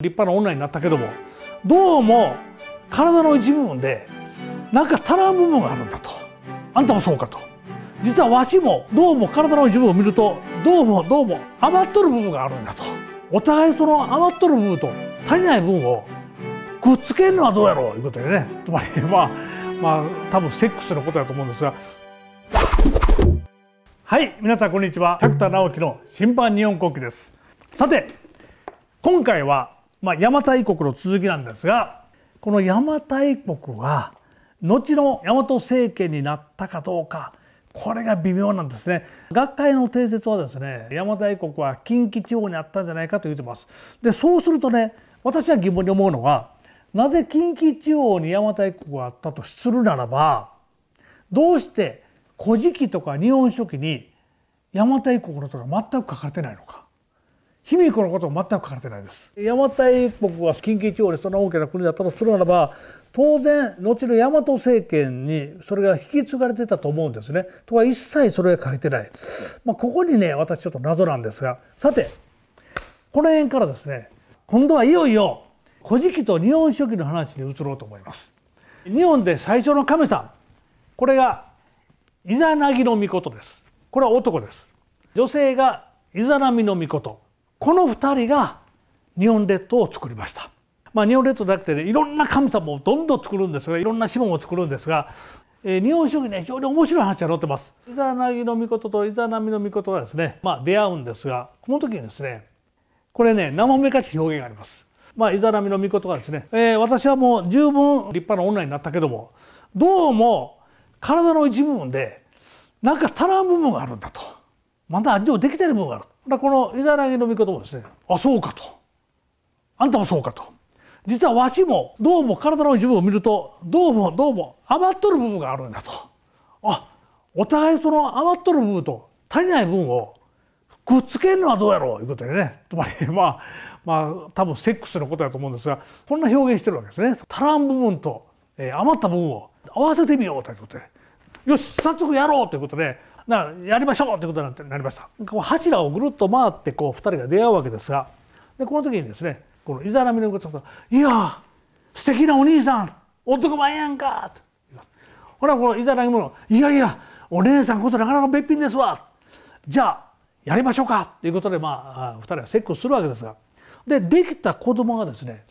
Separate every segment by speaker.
Speaker 1: 立派な女になったけどもどうも体の一部分でなんか足らん部分があるんだとあんたもそうかと実はわしもどうも体の一部を見るとどうもどうも余っとる部分があるんだとお互いその余っとる部分と足りない部分をくっつけるのはどうやろういうことでねつまりまあまあ多分セックスのことだと思うんですがはい皆さんこんにちは百田直樹の審判日本国旗ですさて今回はまあ、邪馬台国の続きなんですがこの邪馬台国は後の大和政権になったかどうかこれが微妙なんですね学会の定説はですね邪馬台国は近畿地方にあったんじゃないかと言ってますでそうするとね私は疑問に思うのがなぜ近畿地方に邪馬台国があったとするならばどうして「古事記」とか「日本書紀」に邪馬台国のとか全く書かれてないのか卑弥呼のことを全く書かれてないです邪馬台国が近畿地方でそんな大きな国だったとするならば当然後の大和政権にそれが引き継がれてたと思うんですねとは一切それは書いてない、まあ、ここにね私ちょっと謎なんですがさてこの辺からですね今度はいよいよ「古事記」と「日本書紀」の話に移ろうと思います。日本で最初の神様これがイザナギの御事ですこれは男です女性がイザナミの御事この2人が日本列島を作りました。まあ、日本列島だけで、ね、いろんな神様をどんどん作るんですがいろんな子孫を作るんですが、えー、日本主義ね非常に面白い話が載ってます。イザナギの御事とイザナミの御事がですね、まあ、出会うんですがこの時にですねこれね生めかし表現があります。まあ、イザナミの御事がですね、えー、私はもう十分立派な女になったけどもどうも体の一部分でなんか足らん部分があるんだと。まだ味をできてる部分があるだこのイザナギの御言葉ですねあそうかとあんたもそうかと実はわしもどうも体の一部を見るとどうもどうも余っとる部分があるんだとあお互いその余っとる部分と足りない部分をくっつけるのはどうやろういうことでねつまり まあまあ多分セックスのことだと思うんですがこんな表現してるわけですね足らん部分と、えー、余った部分を合わせてみようということでよし早速やろうということでなやりましょうってことになりましたこう柱をぐるっと回ってこう2人が出会うわけですがでこの時にですねこのイザナミのこといや素敵なお兄さん男前やんか」とほらこのイザナミも「いやいやお姉さんこそなかなかべっぴんですわ」じゃあやりましょうかということでまあ2人はセックスするわけですがでできた子供がですね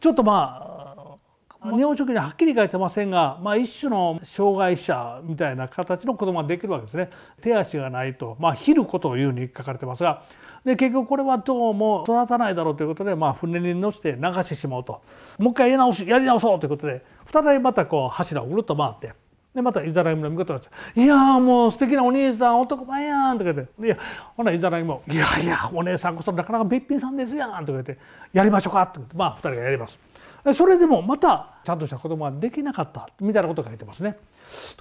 Speaker 1: ちょっとまあ日本書紀にはっきり書いてませんが、まあ、一種の障害者みたいな形の子供ができるわけですね手足がないと、まあ、ひることをいうに書かれてますがで結局これはどうも育たないだろうということで、まあ、船に乗せて流してしまうともう一回やり直しやり直そうということで再びまたこう柱をぐるっと回ってでまたイザライムの見事が「いやもう素敵なお姉さん男前やん」とか言って「いやほなイザライムもいやいやお姉さんこそなかなかべっぴんさんですやん」とか言って「やりましょうか」言ってまあ2人がやります。それでもまたちゃんとした子供はできなかったみたいなこと書いてますね。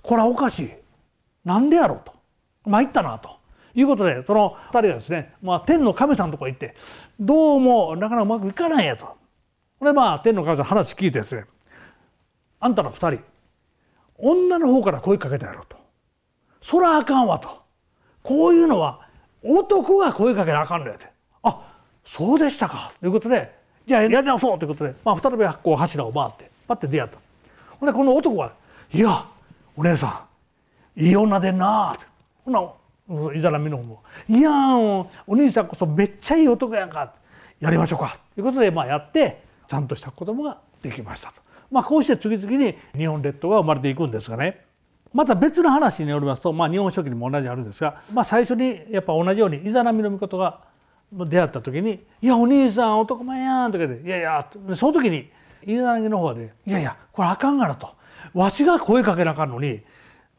Speaker 1: これはおかしい。なんでやろうと。参ったなと。いうことでその2人がですね、まあ、天の神さんのとこ行ってどうもなかなかうまくいかないやと。これまあ天の神さん話聞いてですねあんたの2人女の方から声かけたやろとそらあかんわとこういうのは男が声かけなあかんのやてあそうでしたかということでじゃあやり直そうということで、まあ、再びこう柱を回ってパッて出会ったほんでこの男が「いやお姉さんいい女でんな」ってほなイザナミの方も「いやお兄さんこそめっちゃいい男やんか」やりましょうかということで、まあ、やってちゃんとした子供ができましたと。まあ、こうして次々に日本列島が生まれていくんですがねまた別の話によりますと、まあ、日本書紀にも同じあるんですが、まあ、最初にやっぱ同じようにイザナミの御事が出会った時に「いやお兄さん男前やん」とかで「いやいや」その時にイザナミの方で「いやいやこれあかんがな」と「わしが声かけなあかんのに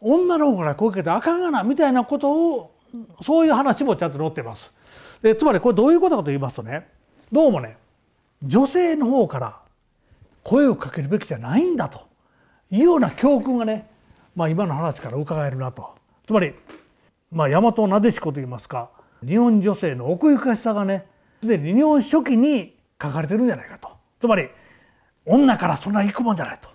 Speaker 1: 女の方から声かけてあかんがな」みたいなことをそういう話もちゃんと載ってます。でつまりこれどういうことかと言いますとねどうもね女性の方から声をかけるべきじゃないんだというような教訓がね、まあ、今の話から伺えるなとつまり、まあ、大和なでしこといいますか日本女性の奥ゆかしさがねすでに日本初期に書かれてるんじゃないかとつまり女からそんな行くもんじゃないと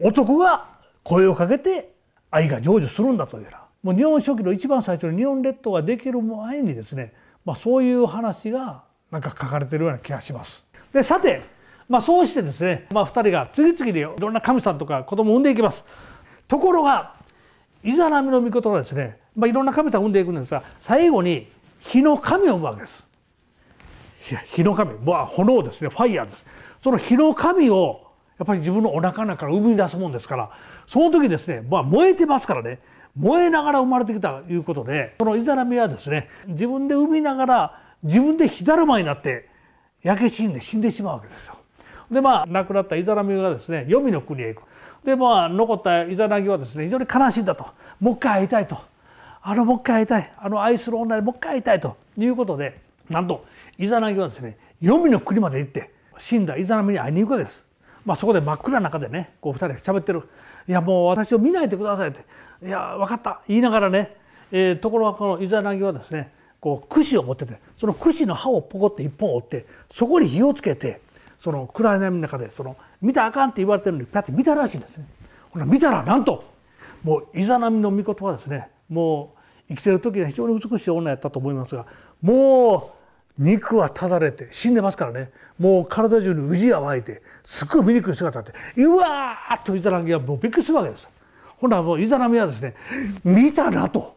Speaker 1: 男が声をかけて愛が成就するんだというようなもう日本初期の一番最初に日本列島ができる前にですね、まあ、そういう話がなんか書かれてるような気がします。でさてまあ、そうしてですね、まあ、2人が次々にいろんな神さんとか子供を産んでいきます。ところがイザナミの御事はですね、まあ、いろんな神さんを産んでいくんですが最後に火の神を産むわけです。いや火の神、まあ、炎ですねファイヤーです。その火の神をやっぱり自分のお腹の中から生み出すもんですからその時ですね、まあ、燃えてますからね燃えながら生まれてきたということでそのイザナミはですね自分で産みながら自分で火だるまになって焼け死んで死んでしまうわけですよ。でまあ亡くなったイザナミがですね黄泉の国へ行くでまあ残ったイザナギはですね非常に悲しいんだともう一回会いたいとあのもう一回会いたいあの愛する女にもう一回会いたいということでなんとイザナギはですね黄泉の国まで行って死んだイザナミに会いに行くわけです。まあ、そこで真っ暗な中でねこう2人喋ってる「いやもう私を見ないでください」って「いや分かった」言いながらね、えー、ところがこのイザナギはですねこう櫛を持っててその櫛の刃をポコって1本折ってそこに火をつけてその暗闇の中でその見たあかんって言われてるのにピャッて見たらしいんですね。ほら見たらなんともうイザナミの御事はですねもう生きてる時には非常に美しい女やったと思いますがもう肉はただれて死んでますからねもう体中にじが湧いてすっごい醜い姿ってうわーっとイザナミがもうびっくりするわけです。ほなもうイザナミはですね見たなと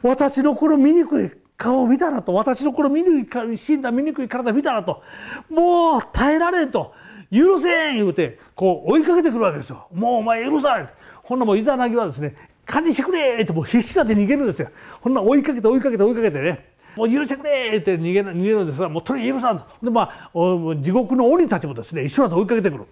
Speaker 1: 私のこの醜い顔を見たらと私のこの見にくい死んだ醜い体見たらともう耐えられんと許せん言うてこう追いかけてくるわけですよもうお前許さんほんなもうイザナギはですね管理してくれってもう必死だって逃げるんですよほんな追いかけて追いかけて追いかけてねもう許してくれって逃げる逃げるんですがもうとにかく許さんとでまあ地獄の鬼たちもですね一緒だと追いかけてくる。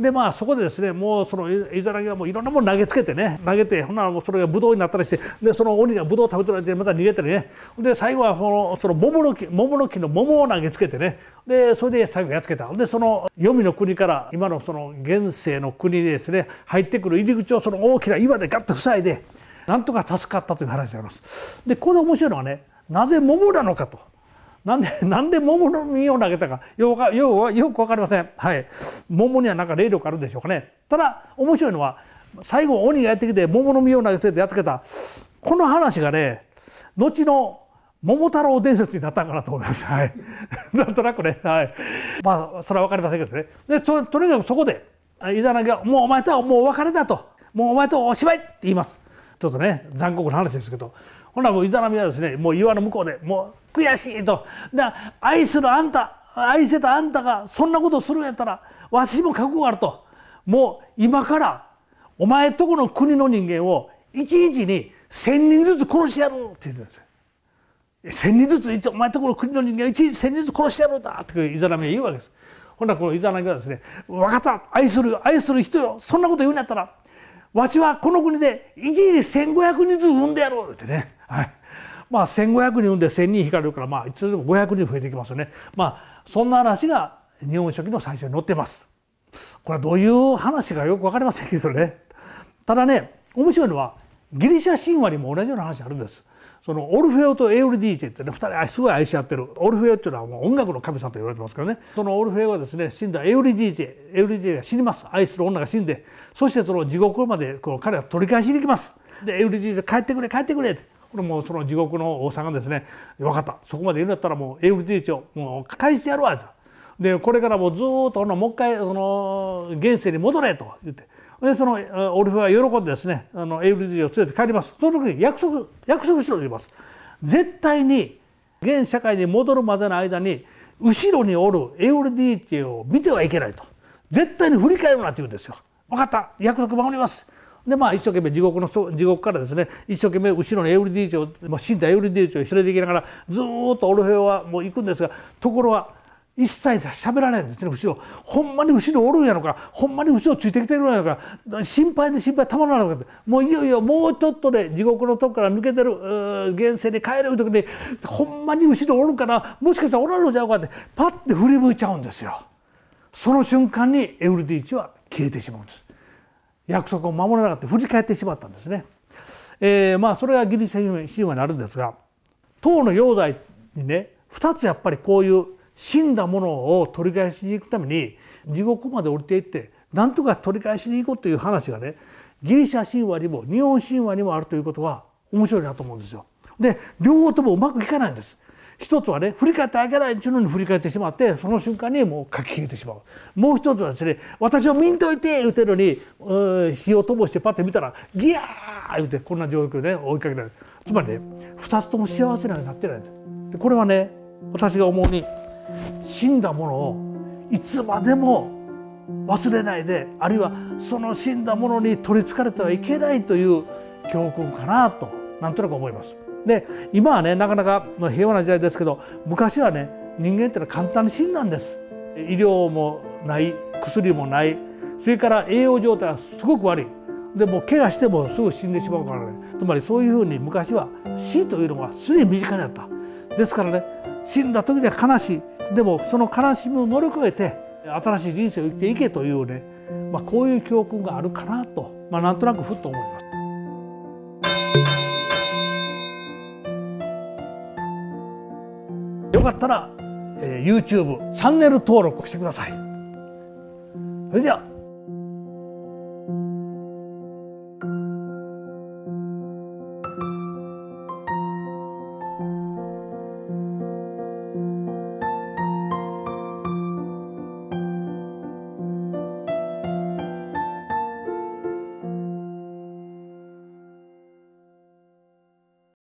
Speaker 1: でまあそこでですねもうそのイザナギはもういろんなもの投げつけてね投げてほんならもうそれがブドウになったりしてでその鬼がブドウを食べ取られてまた逃げたりねで最後はそのその桃の木桃の木の桃を投げつけてねでそれで最後やっつけたでその黄泉の国から今のその現世の国でですね入ってくる入り口をその大きな岩でガッと塞いでなんとか助かったという話があります。でここで面白いのはねなぜ桃なのかと。なんで、なんで桃の実を投げたか、よくよよくわかりません。はい。桃にはなんか霊力あるんでしょうかね。ただ、面白いのは、最後鬼がやってきて桃の実を投げつけてやっつけた、この話がね、後の桃太郎伝説になったんかなと思います。はい。なんとなくね、はい。まあ、それは分かりませんけどね。で、ととにかくそこで、イザナギは、もうお前とはもうお別れだと。もうお前とおしまいって言います。ちょっとね残酷な話ですけどほなもうイザナミはですねもう岩の向こうでもう悔しいと愛するあんた愛せたあんたがそんなことするんやったらわしも覚悟があるともう今からお前とこの国の人間を一日に1,000人ずつ殺してやるって言うんです1,000人ずつお前とこの国の人間を一日1,000人ずつ殺してやるんだってイザナミは言うわけです。ほんなこのイザナミはですね「分かった愛する愛する人よそんなこと言うんやったらわしはこの国で一時1,500人ずつ産んでやろうってね、はい、まあ1,500人産んで1,000人引かれるからまあいつでも500人増えてきますよねまあそんな話が「日本書紀」の最初に載ってます。これはどういう話かよく分かりませんけどねただね面白いのはギリシャ神話にも同じような話あるんです。そのオルフェオとエウリディーチェってね2人すごい愛し合ってるオルフェオっていうのはもう音楽の神様と言われてますからねそのオルフェオはですね死んだエウリディーチェエウリディーチェが死にます愛する女が死んでそしてその地獄までこう彼は取り返しに行きますでエウリディーチェ帰ってくれ帰ってくれってこれもその地獄の王さんがですね分かったそこまで言うんだったらもうエウリディーチェをもう返してやるわと。でこれからもずっともう一回その現世に戻れと言ってでそのオルフは喜んでですねあのエイブリディを連れて帰りますその時に約束約束しろと言います絶対に現社会に戻るまでの間に後ろにおるエウルディーチを見てはいけないと絶対に振り返るなって言うんですよ分かった約束守りますでまあ一生懸命地獄の地獄からですね一生懸命後ろにエウルディーチを死んだエウルディーチを連れていきながらずっとオルフェはもう行くんですがところは一切喋らないんですね後ろほんまに後ろおるんやろかほんまに後ろついてきてるんやろか心配で心配たまらなかったもういよいよもうちょっとで地獄のとこから抜けてる現世に帰れる時にほんまに後ろおるかなもしかしたらおらんのじゃうかってパッて振り向いちゃうんですよ。その瞬間にエウルディーチは消えてしまうんです。約束を守らなかった振り返ってしまったんですね。えー、まあそれがギリシャ神話になるんですが唐の要罪にね2つやっぱりこういう死んだものを取り返しに行くために地獄まで降りていってなんとか取り返しに行こうという話がねギリシャ神話にも日本神話にもあるということが面白いなと思うんですよ。で両方ともうまくいかないんです。一つはね振り返ってあげないっていうのに振り返ってしまってその瞬間にもう書き消えてしまうもう一つはですね「私を見んといて!」言うてるのに火をともしてパッて見たら「ギャー!」言うてこんな状況で、ね、追いかけられるつまりね2つとも幸せなになってないんです。これはね私が思うに死んだものをいつまでも忘れないであるいはその死んだものに取りつかれてはいけないという教訓かなとなんとなく思います。で今はねなかなか平和な時代ですけど昔はね人間ってのは簡単に死んだんです。医療もない薬もないそれから栄養状態はすごく悪いでも怪我してもすぐ死んでしまうからねつまりそういうふうに昔は死というのがすでに身近にあったですからね死んだ時で悲しいでもその悲しみを乗り越えて新しい人生を生きていけというね、まあ、こういう教訓があるかなと、まあ、なんとなくふっと思います。よかったら、えー、YouTube チャンネル登録してください。それでは